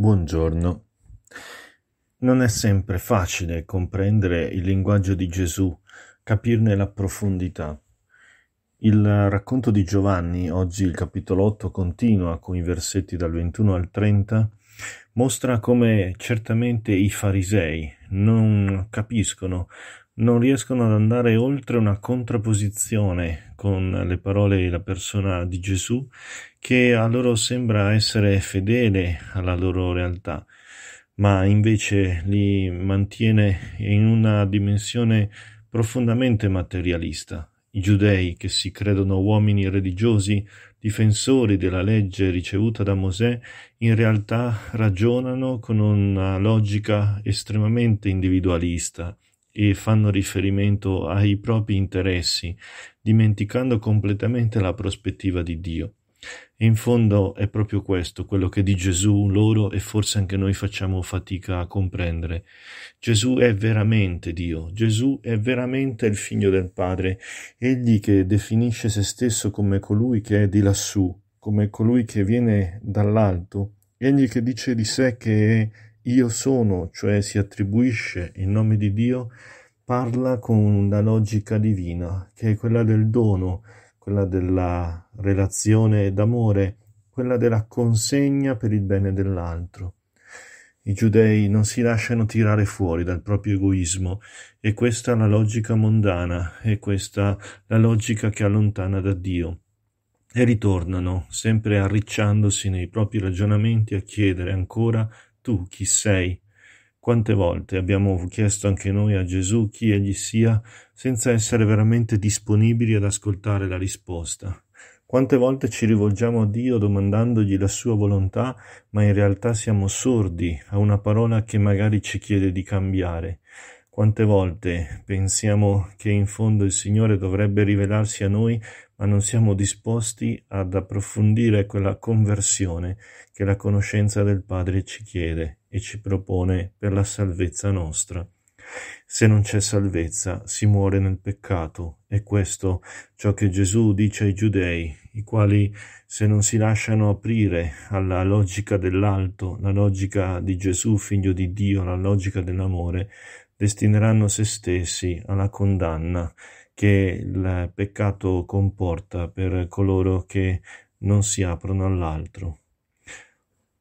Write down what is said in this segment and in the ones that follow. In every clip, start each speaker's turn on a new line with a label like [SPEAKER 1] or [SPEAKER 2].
[SPEAKER 1] Buongiorno. Non è sempre facile comprendere il linguaggio di Gesù, capirne la profondità. Il racconto di Giovanni, oggi il capitolo 8 continua con i versetti dal 21 al 30, mostra come certamente i farisei non capiscono non riescono ad andare oltre una contrapposizione con le parole e la persona di Gesù che a loro sembra essere fedele alla loro realtà, ma invece li mantiene in una dimensione profondamente materialista. I giudei che si credono uomini religiosi, difensori della legge ricevuta da Mosè, in realtà ragionano con una logica estremamente individualista e fanno riferimento ai propri interessi, dimenticando completamente la prospettiva di Dio. E in fondo è proprio questo quello che di Gesù loro e forse anche noi facciamo fatica a comprendere. Gesù è veramente Dio, Gesù è veramente il figlio del Padre, egli che definisce se stesso come colui che è di lassù, come colui che viene dall'alto, egli che dice di sé che è io sono, cioè si attribuisce il nome di Dio, parla con una logica divina, che è quella del dono, quella della relazione d'amore, quella della consegna per il bene dell'altro. I giudei non si lasciano tirare fuori dal proprio egoismo e questa è la logica mondana, è questa la logica che allontana da Dio. E ritornano, sempre arricciandosi nei propri ragionamenti, a chiedere ancora tu chi sei? Quante volte abbiamo chiesto anche noi a Gesù chi egli sia senza essere veramente disponibili ad ascoltare la risposta. Quante volte ci rivolgiamo a Dio domandandogli la sua volontà, ma in realtà siamo sordi a una parola che magari ci chiede di cambiare. Quante volte pensiamo che in fondo il Signore dovrebbe rivelarsi a noi, ma non siamo disposti ad approfondire quella conversione che la conoscenza del Padre ci chiede e ci propone per la salvezza nostra. Se non c'è salvezza, si muore nel peccato. È questo ciò che Gesù dice ai giudei, i quali, se non si lasciano aprire alla logica dell'alto, la logica di Gesù, figlio di Dio, la logica dell'amore, destineranno se stessi alla condanna che il peccato comporta per coloro che non si aprono all'altro.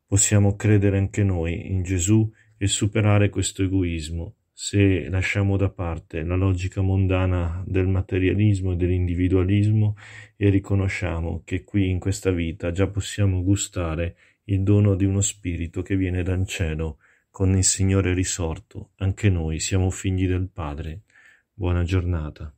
[SPEAKER 1] Possiamo credere anche noi in Gesù e superare questo egoismo se lasciamo da parte la logica mondana del materialismo e dell'individualismo e riconosciamo che qui in questa vita già possiamo gustare il dono di uno spirito che viene dal cielo con il Signore risorto, anche noi siamo figli del Padre. Buona giornata.